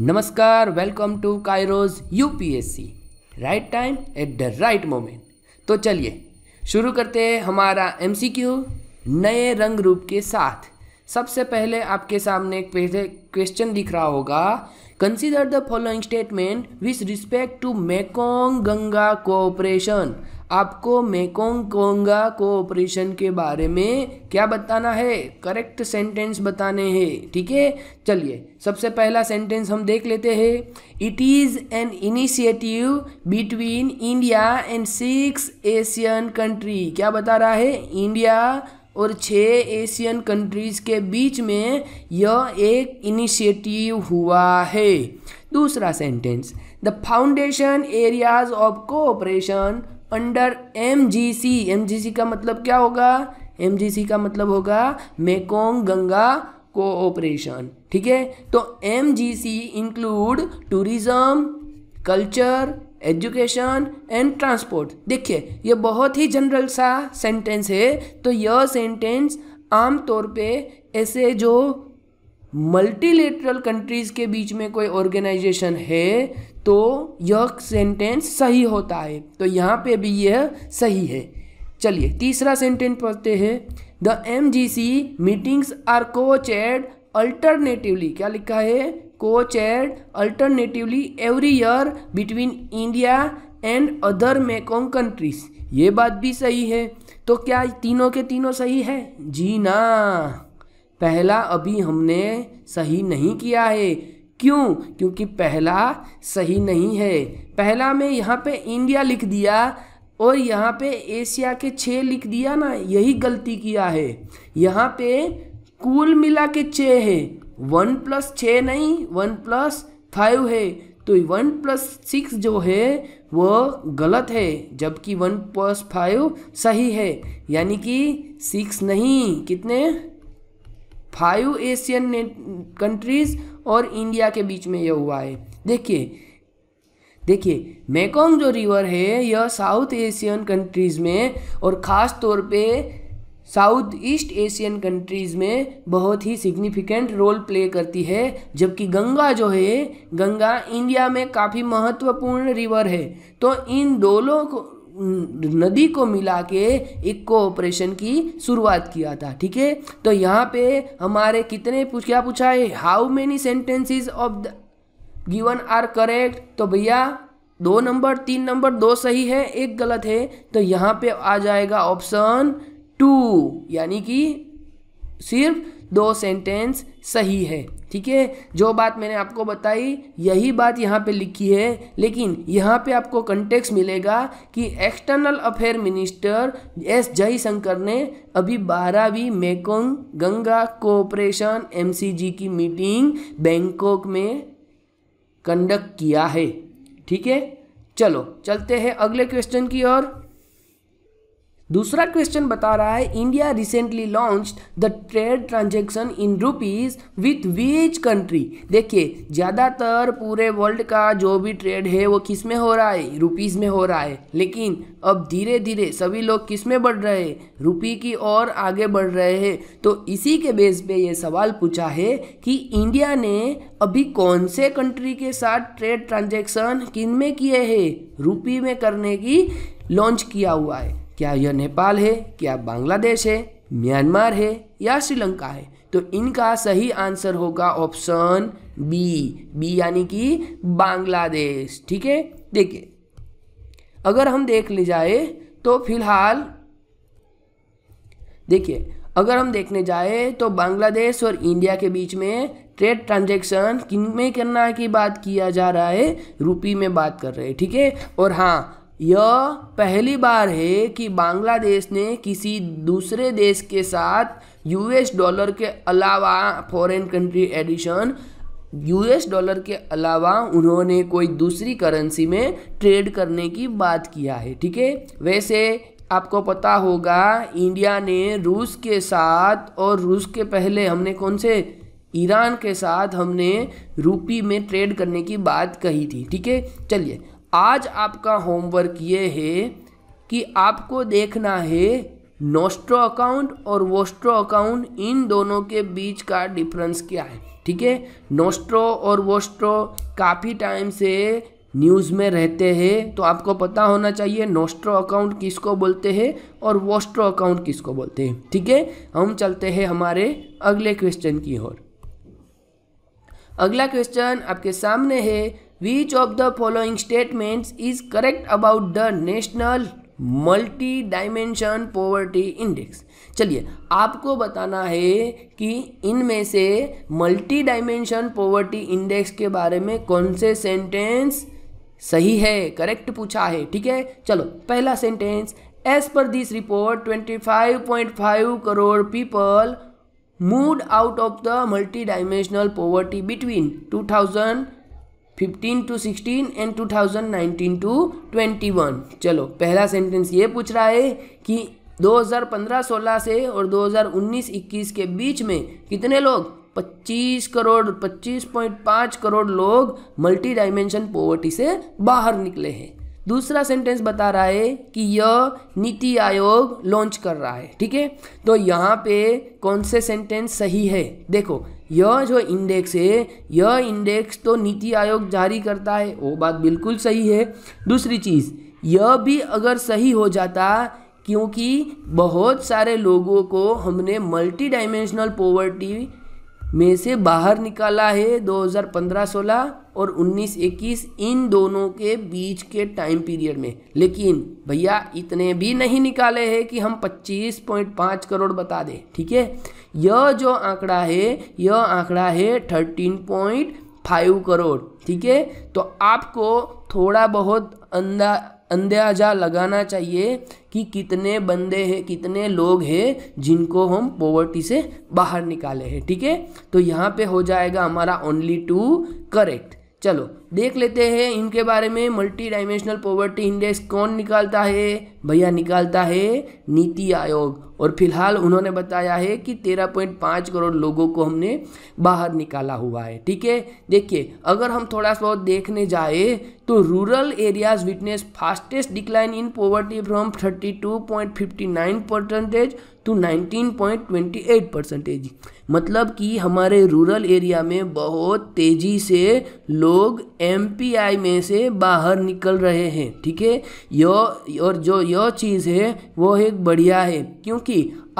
नमस्कार welcome to Kairos UPSC right time at the right moment तो चलिए शुरू करते हैं हमारा एमसीक्यू नए रंग रूप के साथ सबसे पहले आपके सामने एक पहले क्वेश्चन दिख रहा होगा consider the following statement with respect to Mekong Ganga cooperation आपको मेकोंग कोंगा कोऑपरेशन के बारे में क्या बताना है करेक्ट सेंटेंस बताने हैं ठीक है चलिए सबसे पहला सेंटेंस हम देख लेते हैं it is an initiative between India and six Asian country क्या बता रहा है इंडिया और छः एशियन कंट्रीज़ के बीच में यह एक इनिशिएटिव हुआ है दूसरा sentence the foundation areas of cooperation under M G C M G C का मतलब क्या होगा एम जी सी का मतलब होगा मेकोंग गंगा कोऑपरेशन ठीक है तो M G C include tourism culture education and transport देखिए ये बहुत ही जनरल सा सेंटेंस है तो यह सेंटेंस आमतौर पे ऐसे जो मल्टीलेटरल कंट्रीज़ के बीच में कोई ऑर्गेनाइजेशन है तो यह सेंटेंस सही होता है तो यहाँ पे भी यह सही है चलिए तीसरा सेंटेंस पढ़ते हैं the M G C meetings are cochaired alternatively क्या लिखा है cochaired alternatively every year between India and other Mekong countries ये बात भी सही है तो क्या तीनों के तीनों सही है जी ना पहला अभी हमने सही नहीं किया है क्यों क्योंकि पहला सही नहीं है पहला में यहाँ पे इंडिया लिख दिया और यहाँ पे एशिया के छः लिख दिया ना यही गलती किया है यहाँ पे कुल मिला के छः है वन प्लस छः नहीं वन प्लस फाइव है तो वन प्लस सिक्स जो है वो गलत है जबकि वन प्लस फाइव सही है यानी कि सिक्स नहीं कितने फाइव एशियन कंट्रीज और इंडिया के बीच में यह हुआ है देखिए देखिए मेकोंग जो रिवर है यह साउथ एशियन कंट्रीज़ में और ख़ास तौर पे साउथ ईस्ट एशियन कंट्रीज़ में बहुत ही सिग्निफिकेंट रोल प्ले करती है जबकि गंगा जो है गंगा इंडिया में काफ़ी महत्वपूर्ण रिवर है तो इन दोनों को नदी को मिला के एक ऑपरेशन की शुरुआत किया था ठीक है तो यहाँ पे हमारे कितने पूछ क्या पूछा है how many sentences of the given are correct तो भैया दो नंबर तीन नंबर दो सही है एक गलत है तो यहाँ पे आ जाएगा ऑप्शन टू यानी कि सिर्फ दो सेंटेंस सही है ठीक है जो बात मैंने आपको बताई यही बात यहाँ पे लिखी है लेकिन यहाँ पे आपको कंटेक्स मिलेगा कि external affair minister S Jaishankar ने अभी बारहवीं मेकोंग गंगा कोऑपरेशन एमसीजी की मीटिंग बैंकॉक में कंडक्ट किया है ठीक है चलो चलते हैं अगले क्वेश्चन की ओर दूसरा क्वेश्चन बता रहा है India recently launch the trade transaction in rupees with which country देखिए ज़्यादातर पूरे वर्ल्ड का जो भी ट्रेड है वो किस में हो रहा है रुपीज़ में हो रहा है लेकिन अब धीरे धीरे सभी लोग किस में बढ़ रहे हैं रुपी की ओर आगे बढ़ रहे हैं तो इसी के बेस पे ये सवाल पूछा है कि इंडिया ने अभी कौन से कंट्री के साथ ट्रेड ट्रांजेक्शन किन में किए हैं रुपी में करने की लॉन्च किया हुआ है क्या यह नेपाल है क्या बांग्लादेश है म्यांमार है या श्रीलंका है तो इनका सही आंसर होगा ऑप्शन बी बी यानी कि बांग्लादेश ठीक है देखिए अगर हम देख ले जाए तो फिलहाल देखिए अगर हम देखने जाए तो बांग्लादेश और इंडिया के बीच में ट्रेड ट्रांजेक्शन किन में करना की बात किया जा रहा है रुपी में बात कर रहे हैं ठीक है और हाँ यह पहली बार है कि बांग्लादेश ने किसी दूसरे देश के साथ यूएस डॉलर के अलावा foreign country addition US dollar के अलावा उन्होंने कोई दूसरी करेंसी में ट्रेड करने की बात किया है ठीक है वैसे आपको पता होगा इंडिया ने रूस के साथ और रूस के पहले हमने कौन से ईरान के साथ हमने रूपी में ट्रेड करने की बात कही थी ठीक है चलिए आज आपका होमवर्क ये है कि आपको देखना है नोस्ट्रो अकाउंट और वोस्ट्रो अकाउंट इन दोनों के बीच का डिफरेंस क्या है ठीक है नोस्ट्रो और वोस्ट्रो काफ़ी टाइम से न्यूज़ में रहते हैं तो आपको पता होना चाहिए नोस्ट्रो अकाउंट किसको बोलते हैं और वोस्ट्रो अकाउंट किसको बोलते हैं ठीक है हम चलते हैं हमारे अगले क्वेश्चन की ओर अगला क्वेश्चन आपके सामने है which of the following statements is correct about the national multi dimension poverty index चलिए आपको बताना है कि इनमें से मल्टी डायमेंशन पॉवर्टी इंडेक्स के बारे में कौन से सेंटेंस सही है करेक्ट पूछा है ठीक है चलो पहला sentence as per this report 25.5 crore people moved out of the multi dimensional poverty between 2000 fifteen to sixteen and two thousand nineteen to twenty one चलो पहला सेंटेंस ये पूछ रहा है कि 2015-16 से और 2019-21 के बीच में कितने लोग 25 करोड़ 25.5 करोड़ लोग मल्टी डायमेंशन पॉवर्टी से बाहर निकले हैं दूसरा सेंटेंस बता रहा है कि यह नीति आयोग लॉन्च कर रहा है ठीक है तो यहाँ पे कौन से सेंटेंस सही है देखो यह जो इंडेक्स है यह इंडेक्स तो नीति आयोग जारी करता है वो बात बिल्कुल सही है दूसरी चीज़ यह भी अगर सही हो जाता क्योंकि बहुत सारे लोगों को हमने मल्टी डायमेंशनल पॉवर्टी में से बाहर निकाला है 2015-16 और 19-21 इन दोनों के बीच के टाइम पीरियड में लेकिन भैया इतने भी नहीं निकाले हैं कि हम 25.5 करोड़ बता दें ठीक है यह जो आंकड़ा है यह आंकड़ा है 13.5 करोड़ ठीक है तो आपको थोड़ा बहुत अंदा अंदाजा लगाना चाहिए कि कितने बंदे हैं कितने लोग हैं जिनको हम पॉवर्टी से बाहर निकाले हैं ठीक है ठीके? तो यहाँ पे हो जाएगा हमारा ओनली टू करेक्ट चलो देख लेते हैं इनके बारे में मल्टी डायमेंशनल पॉवर्टी इंडेक्स कौन निकालता है भैया निकालता है नीति आयोग और फिलहाल उन्होंने बताया है कि 13.5 करोड़ लोगों को हमने बाहर निकाला हुआ है ठीक है देखिए अगर हम थोड़ा सा बहुत देखने जाए तो rural areas witness fastest decline in poverty from 32.59 percentage to 19.28 percentage मतलब कि हमारे रूरल एरिया में बहुत तेज़ी से लोग एम में से बाहर निकल रहे हैं ठीक है यो और जो यह चीज़ है वो एक बढ़िया है क्योंकि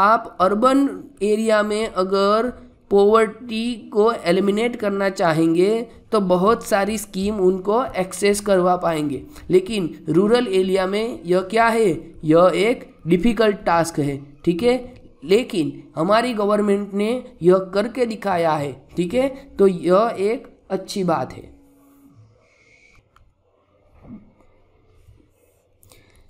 आप अर्बन एरिया में अगर पॉवर्टी को एलिमिनेट करना चाहेंगे तो बहुत सारी स्कीम उनको एक्सेस करवा पाएंगे लेकिन रूरल एरिया में यह क्या है यह एक डिफ़िकल्ट टास्क है ठीक है लेकिन हमारी गवर्नमेंट ने यह करके दिखाया है ठीक है तो यह एक अच्छी बात है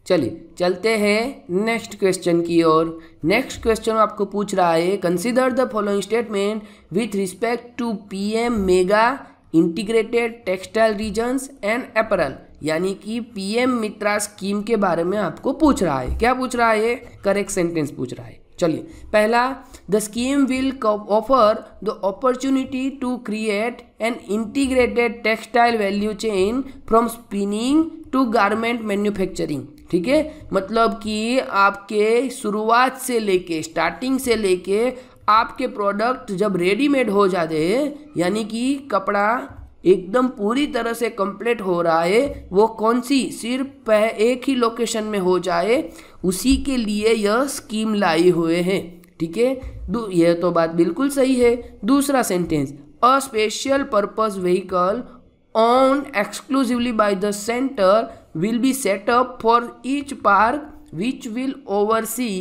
चलिए चलते हैं नेक्स्ट क्वेश्चन की ओर नेक्स्ट क्वेश्चन आपको पूछ रहा है consider the following statement with respect to PM mega integrated textile regions and apparel यानी कि पीएम मित्रा स्कीम के बारे में आपको पूछ रहा है क्या पूछ रहा है करेक्ट सेंटेंस पूछ रहा है चलिए पहला the scheme will offer the opportunity to create an integrated textile value chain from spinning to garment manufacturing ठीक है मतलब कि आपके शुरुआत से लेके स्टार्टिंग से लेके आपके प्रोडक्ट जब रेडीमेड हो जाते हैं यानी कि कपड़ा एकदम पूरी तरह से कंप्लीट हो रहा है वो कौन सी सिर्फ एक ही लोकेशन में हो जाए उसी के लिए यह स्कीम लाई हुए हैं ठीक है यह तो बात बिल्कुल सही है दूसरा sentence a special purpose vehicle owned exclusively by the center will be set up for each park which will oversee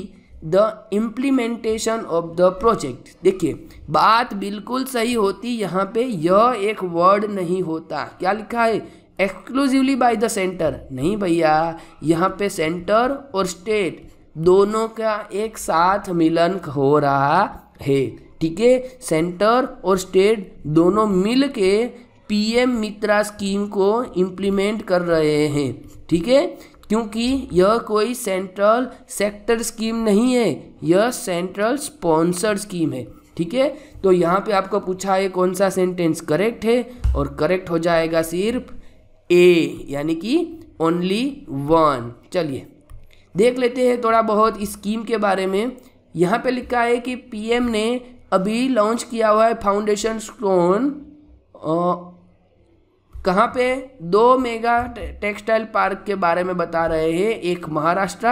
the implementation of the project देखिए बात बिल्कुल सही होती यहाँ पे यह एक वर्ड नहीं होता क्या लिखा है एक्सक्लूसिवली बाय द सेंटर नहीं भैया यहाँ पे सेंटर और स्टेट दोनों का एक साथ मिलन हो रहा है ठीक है सेंटर और स्टेट दोनों मिल के पीएम मित्रा स्कीम को इम्प्लीमेंट कर रहे हैं ठीक है क्योंकि यह कोई सेंट्रल सेक्टर स्कीम नहीं है यह सेंट्रल स्पॉन्सर स्कीम है ठीक है तो यहाँ पे आपको पूछा है कौन सा सेंटेंस करेक्ट है और करेक्ट हो जाएगा सिर्फ ए यानी कि ओनली वन चलिए देख लेते हैं थोड़ा बहुत इस स्कीम के बारे में यहाँ पे लिखा है कि पीएम ने अभी लॉन्च किया हुआ है फाउंडेशन स्टोन कहाँ पे दो मेगा टेक्सटाइल पार्क के बारे में बता रहे हैं एक महाराष्ट्र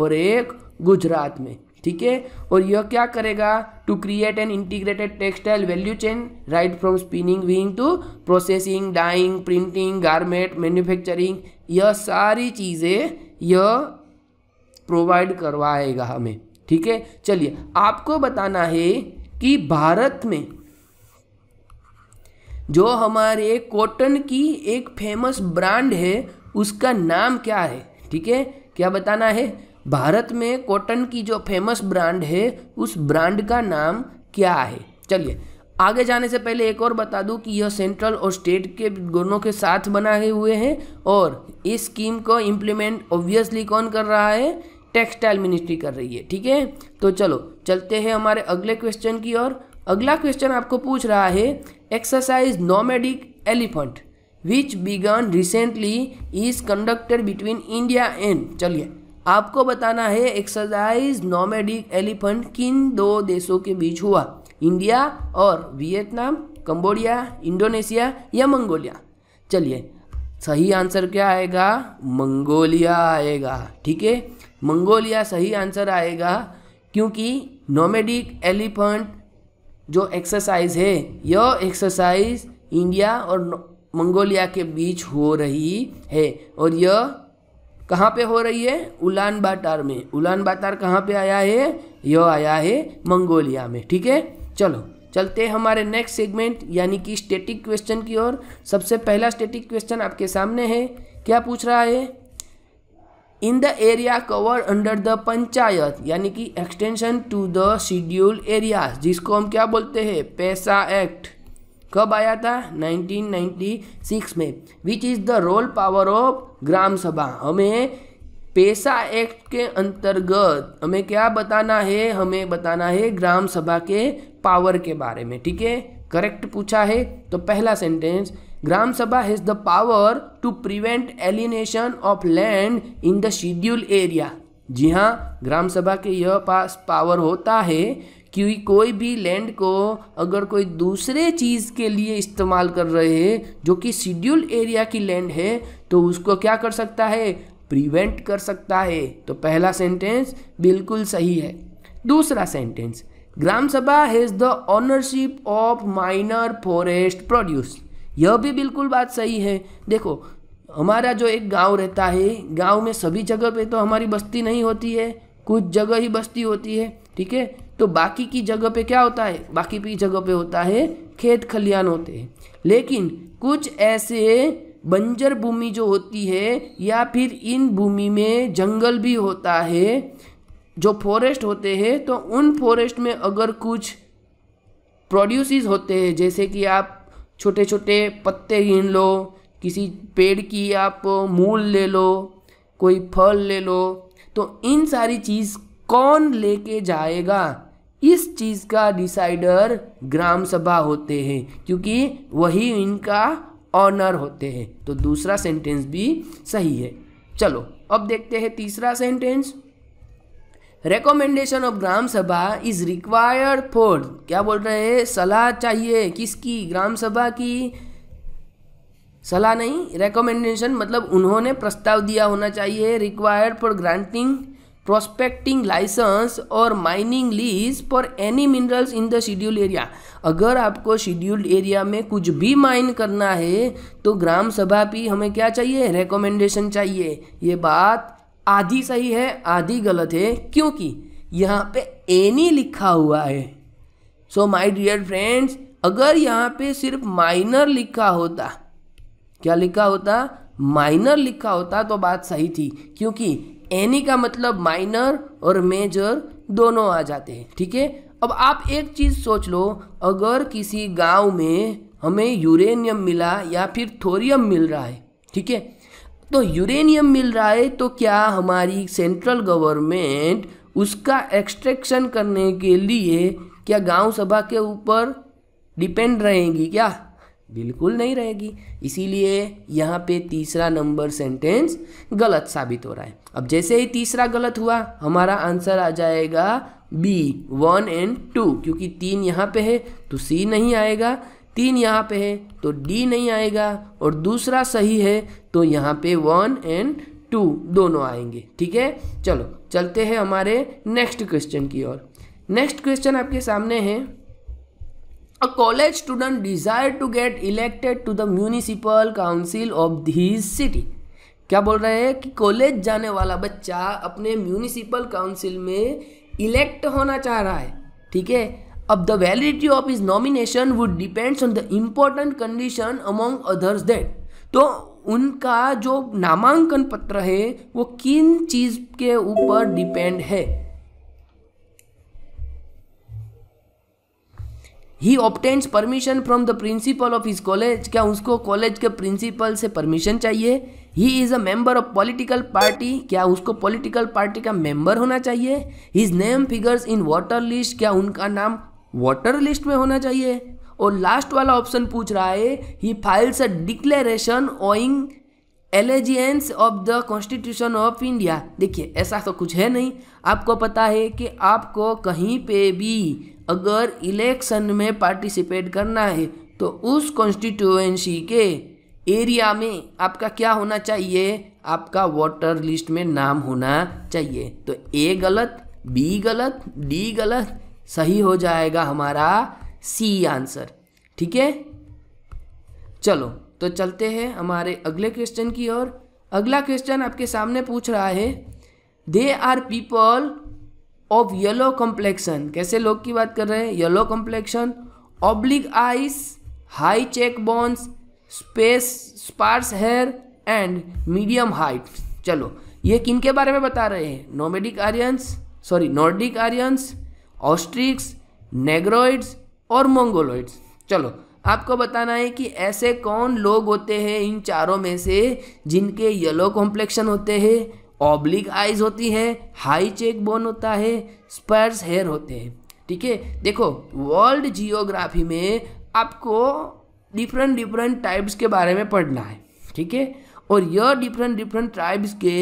और एक गुजरात में ठीक है और यह क्या करेगा to create an integrated textile value chain right from spinning weaving to processing dyeing printing garment manufacturing यह सारी चीज़ें यह प्रोवाइड करवाएगा हमें ठीक है चलिए आपको बताना है कि भारत में जो हमारे कॉटन की एक फेमस ब्रांड है उसका नाम क्या है ठीक है क्या बताना है भारत में कॉटन की जो फेमस ब्रांड है उस ब्रांड का नाम क्या है चलिए आगे जाने से पहले एक और बता दूं कि यह सेंट्रल और स्टेट के दोनों के साथ बनाए हुए हैं और इस स्कीम को इम्प्लीमेंट ऑब्वियसली कौन कर रहा है टेक्सटाइल मिनिस्ट्री कर रही है ठीक है तो चलो चलते हैं हमारे अगले क्वेश्चन की ओर अगला क्वेश्चन आपको पूछ रहा है exercise nomadic elephant which began recently is conducted between India and चलिए आपको बताना है एक्सरसाइज नोमेडिक एलिफेंट किन दो देशों के बीच हुआ इंडिया और वियतनाम कंबोडिया इंडोनेशिया या मंगोलिया चलिए सही आंसर क्या आएगा मंगोलिया आएगा ठीक है मंगोलिया सही आंसर आएगा क्योंकि नोमेडिक एलिफेंट जो एक्सरसाइज है यह एक्सरसाइज इंडिया और मंगोलिया के बीच हो रही है और यह कहाँ पे हो रही है उलान बाटार में उलान बाटार कहाँ पे आया है यह आया है मंगोलिया में ठीक है चलो चलते हैं हमारे नेक्स्ट सेगमेंट यानी कि स्टेटिक क्वेश्चन की ओर सबसे पहला स्टेटिक क्वेश्चन आपके सामने है क्या पूछ रहा है in the area cover under the panchayat यानी कि extension to the schedule area जिसको हम क्या बोलते हैं पैसा एक्ट कब आया था 1996 में which is the role power of gram sabha हमें पैसा एक्ट के अंतर्गत हमें क्या बताना है हमें बताना है ग्राम सभा के पावर के बारे में ठीक है करेक्ट पूछा है तो पहला sentence gram sabha has the power to prevent alienation of land in the schedule area जी हाँ ग्राम सभा के यह पास पावर होता है कि कोई भी लैंड को अगर कोई दूसरे चीज़ के लिए इस्तेमाल कर रहे हैं जो कि शेड्यूल एरिया की लैंड है तो उसको क्या कर सकता है प्रिवेंट कर सकता है तो पहला सेंटेंस बिल्कुल सही है दूसरा sentence gram sabha has the ownership of minor forest produce यह भी बिल्कुल बात सही है देखो हमारा जो एक गांव रहता है गांव में सभी जगह पे तो हमारी बस्ती नहीं होती है कुछ जगह ही बस्ती होती है ठीक है तो बाकी की जगह पे क्या होता है बाकी की जगह पे होता है खेत खलियान होते हैं लेकिन कुछ ऐसे बंजर भूमि जो होती है या फिर इन भूमि में जंगल भी होता है जो फॉरेस्ट होते हैं तो उन फॉरेस्ट में अगर कुछ प्रोड्यूसेस होते हैं जैसे कि आप छोटे छोटे पत्ते गिन लो किसी पेड़ की आप मूल ले लो कोई फल ले लो तो इन सारी चीज़ कौन लेके जाएगा इस चीज़ का डिसाइडर ग्राम सभा होते हैं क्योंकि वही इनका ऑनर होते हैं तो दूसरा सेंटेंस भी सही है चलो अब देखते हैं तीसरा सेंटेंस रिकमेंडेशन ऑफ ग्राम सभा इज रिक्वायर्ड फॉर क्या बोल रहे हैं सलाह चाहिए किसकी ग्राम सभा की सलाह नहीं रिकमेंडेशन मतलब उन्होंने प्रस्ताव दिया होना चाहिए required for granting prospecting license और mining lease for any minerals in the schedule area अगर आपको शेड्यूल्ड एरिया में कुछ भी माइन करना है तो ग्राम सभा भी हमें क्या चाहिए रिकमेंडेशन चाहिए ये बात आधी सही है आधी गलत है क्योंकि यहाँ पे एनी लिखा हुआ है सो माय डियर फ्रेंड्स अगर यहाँ पे सिर्फ माइनर लिखा होता क्या लिखा होता माइनर लिखा होता तो बात सही थी क्योंकि एनी का मतलब माइनर और मेजर दोनों आ जाते हैं ठीक है अब आप एक चीज़ सोच लो अगर किसी गांव में हमें यूरेनियम मिला या फिर थोरियम मिल रहा है ठीक है तो यूरेनियम मिल रहा है तो क्या हमारी सेंट्रल गवर्नमेंट उसका एक्सट्रैक्शन करने के लिए क्या गांव सभा के ऊपर डिपेंड रहेगी क्या बिल्कुल नहीं रहेगी इसीलिए यहाँ पे तीसरा नंबर सेंटेंस गलत साबित हो रहा है अब जैसे ही तीसरा गलत हुआ हमारा आंसर आ जाएगा बी वन एंड टू क्योंकि तीन यहाँ पे है तो सी नहीं आएगा तीन यहाँ पे है तो डी नहीं आएगा और दूसरा सही है तो यहाँ पे वन एंड टू दोनों आएंगे ठीक है चलो चलते हैं हमारे नेक्स्ट क्वेश्चन की ओर नेक्स्ट क्वेश्चन आपके सामने है a college student desire to get elected to the municipal council of his city क्या बोल रहे हैं कि कॉलेज जाने वाला बच्चा अपने म्यूनिसिपल काउंसिल में इलेक्ट होना चाह रहा है ठीक है अब the validity of his nomination would depends on the important condition among others that तो उनका जो नामांकन पत्र है वो किन चीज के ऊपर डिपेंड है he obtains permission from the principal of his college क्या उसको कॉलेज के प्रिंसिपल से परमिशन चाहिए he is a member of political party क्या उसको पॉलिटिकल पार्टी का मेंबर होना चाहिए his name figures in voter list क्या उनका नाम वाटर लिस्ट में होना चाहिए और लास्ट वाला ऑप्शन पूछ रहा है he files a declaration owing allegiance of the constitution of India देखिए ऐसा तो कुछ है नहीं आपको पता है कि आपको कहीं पे भी अगर इलेक्शन में पार्टिसिपेट करना है तो उस कॉन्स्टिट्यूएंसी के एरिया में आपका क्या होना चाहिए आपका वोटर लिस्ट में नाम होना चाहिए तो ए गलत बी गलत डी गलत सही हो जाएगा हमारा सी आंसर ठीक है चलो तो चलते हैं हमारे अगले क्वेश्चन की ओर अगला क्वेश्चन आपके सामने पूछ रहा है they are people of yellow complexion कैसे लोग की बात कर रहे हैं yellow complexion oblique eyes high cheek bones space sparse hair and medium height चलो ये किन के बारे में बता रहे हैं nomadic Aryans sorry Nordic Aryans Austrics Negroids और मंगोलोइड्स चलो आपको बताना है कि ऐसे कौन लोग होते हैं इन चारों में से जिनके येलो कॉम्प्लेक्शन होते हैं ऑब्लिक आइज होती है हाई चेक बोन होता है स्पर्स हेयर होते हैं ठीक है देखो वर्ल्ड जियोग्राफी में आपको डिफरेंट डिफरेंट टाइप्स के बारे में पढ़ना है ठीक है और यह डिफरेंट डिफरेंट ट्राइब्स के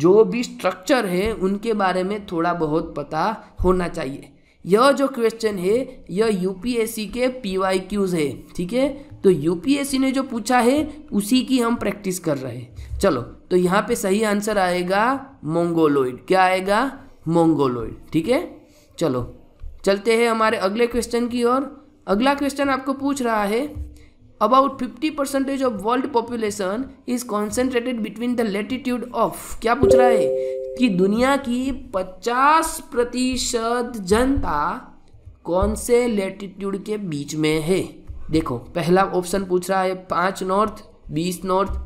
जो भी स्ट्रक्चर है उनके बारे में थोड़ा बहुत पता होना चाहिए यह जो क्वेश्चन है यह यूपीएससी के पी क्यूज है ठीक है तो यूपीएससी ने जो पूछा है उसी की हम प्रैक्टिस कर रहे हैं चलो तो यहाँ पे सही आंसर आएगा मोंगोलोइड क्या आएगा मोंगोलोइड ठीक है चलो चलते हैं हमारे अगले क्वेश्चन की ओर अगला क्वेश्चन आपको पूछ रहा है about 50 percentage of world population is concentrated between the latitude of क्या पूछ रहा है कि दुनिया की 50 प्रतिशत जनता कौन से लेटीट्यूड के बीच में है देखो पहला ऑप्शन पूछ रहा है पाँच नॉर्थ बीस नॉर्थ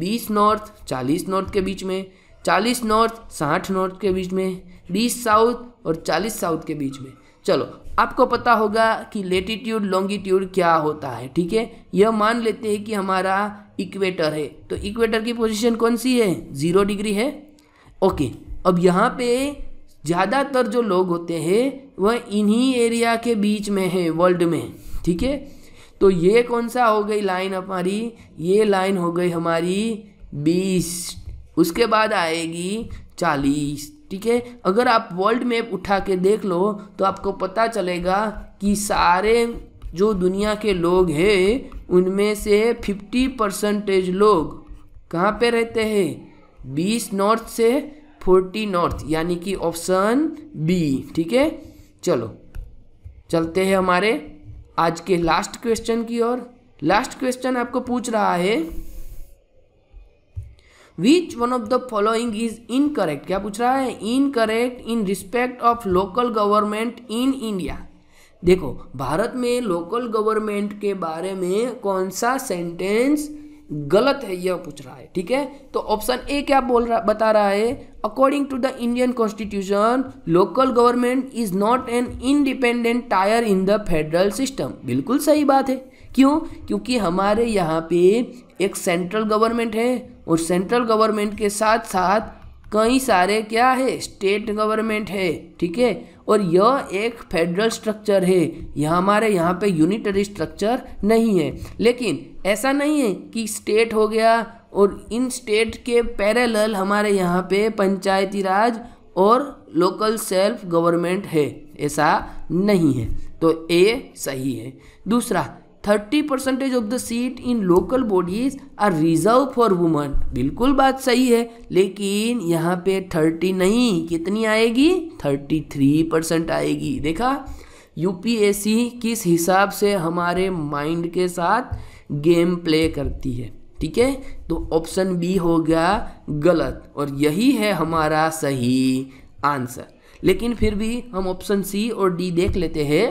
बीस नॉर्थ चालीस नॉर्थ के बीच में चालीस नॉर्थ साठ नॉर्थ के बीच में बीस साउथ और चालीस साउथ के बीच में चलो आपको पता होगा कि लेटीट्यूड लॉन्गिट्यूड क्या होता है ठीक है यह मान लेते हैं कि हमारा इक्वेटर है तो इक्वेटर की पोजीशन कौन सी है ज़ीरो डिग्री है ओके अब यहाँ पे ज़्यादातर जो लोग होते हैं वह इन्हीं एरिया के बीच में है वर्ल्ड में ठीक है तो ये कौन सा हो गई लाइन हमारी ये लाइन हो गई हमारी बीस उसके बाद आएगी चालीस ठीक है अगर आप वर्ल्ड मैप उठा के देख लो तो आपको पता चलेगा कि सारे जो दुनिया के लोग हैं उनमें से फिफ्टी परसेंटेज लोग कहाँ पे रहते हैं बीस नॉर्थ से फोर्टी नॉर्थ यानी कि ऑप्शन बी ठीक है चलो चलते हैं हमारे आज के लास्ट क्वेश्चन की ओर लास्ट क्वेश्चन आपको पूछ रहा है which one of the following is incorrect क्या पूछ रहा है incorrect in respect of local government in India देखो भारत में लोकल गवर्नमेंट के बारे में कौन सा सेंटेंस गलत है यह पूछ रहा है ठीक है तो ऑप्शन ए क्या बोल रहा बता रहा है according to the Indian constitution local government is not an independent tier in the federal system बिल्कुल सही बात है क्यों क्योंकि हमारे यहाँ पे एक सेंट्रल गवर्नमेंट है और सेंट्रल गवर्नमेंट के साथ साथ कई सारे क्या है स्टेट गवर्नमेंट है ठीक है और यह एक फेडरल स्ट्रक्चर है यह हमारे यहाँ पे यूनिटरी स्ट्रक्चर नहीं है लेकिन ऐसा नहीं है कि स्टेट हो गया और इन स्टेट के पैरेलल हमारे यहाँ पे पंचायती राज और लोकल सेल्फ गवर्नमेंट है ऐसा नहीं है तो ए सही है दूसरा thirty percentage of the seat in local bodies are reserve for women बिल्कुल बात सही है लेकिन यहाँ पे थर्टी नहीं कितनी आएगी थर्टी थ्री परसेंट आएगी देखा यूपीएससी किस हिसाब से हमारे माइंड के साथ गेम प्ले करती है ठीक है तो ऑप्शन बी हो गया गलत और यही है हमारा सही आंसर लेकिन फिर भी हम ऑप्शन सी और डी देख लेते हैं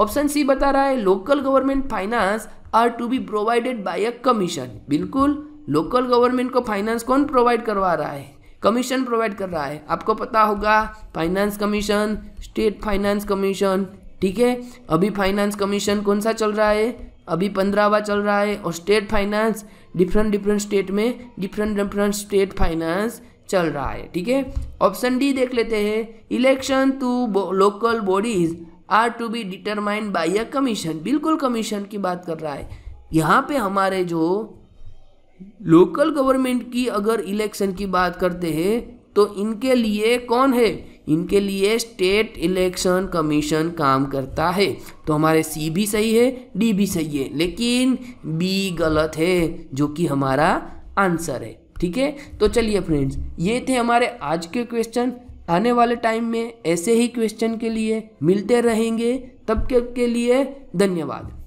ऑप्शन सी बता रहा है local government finance are to be provided by a commission बिल्कुल लोकल गवर्नमेंट को फाइनेंस कौन प्रोवाइड करवा रहा है कमीशन प्रोवाइड कर रहा है आपको पता होगा finance commission state finance commission ठीक है अभी फाइनेंस कमीशन कौन सा चल रहा है अभी पंद्रहवा चल रहा है और state finance different different state में डिफरेंट डिफरेंट स्टेट फाइनेंस चल रहा है ठीक है ऑप्शन डी देख लेते हैं election to local bodies are to be determined by a commission बिल्कुल कमीशन की बात कर रहा है यहाँ पे हमारे जो लोकल गवर्नमेंट की अगर इलेक्शन की बात करते हैं तो इनके लिए कौन है इनके लिए स्टेट इलेक्शन कमीशन काम करता है तो हमारे सी भी सही है डी भी सही है लेकिन बी गलत है जो कि हमारा आंसर है ठीक है तो चलिए फ्रेंड्स ये थे हमारे आज के क्वेश्चन आने वाले टाइम में ऐसे ही क्वेश्चन के लिए मिलते रहेंगे तब के, लिए धन्यवाद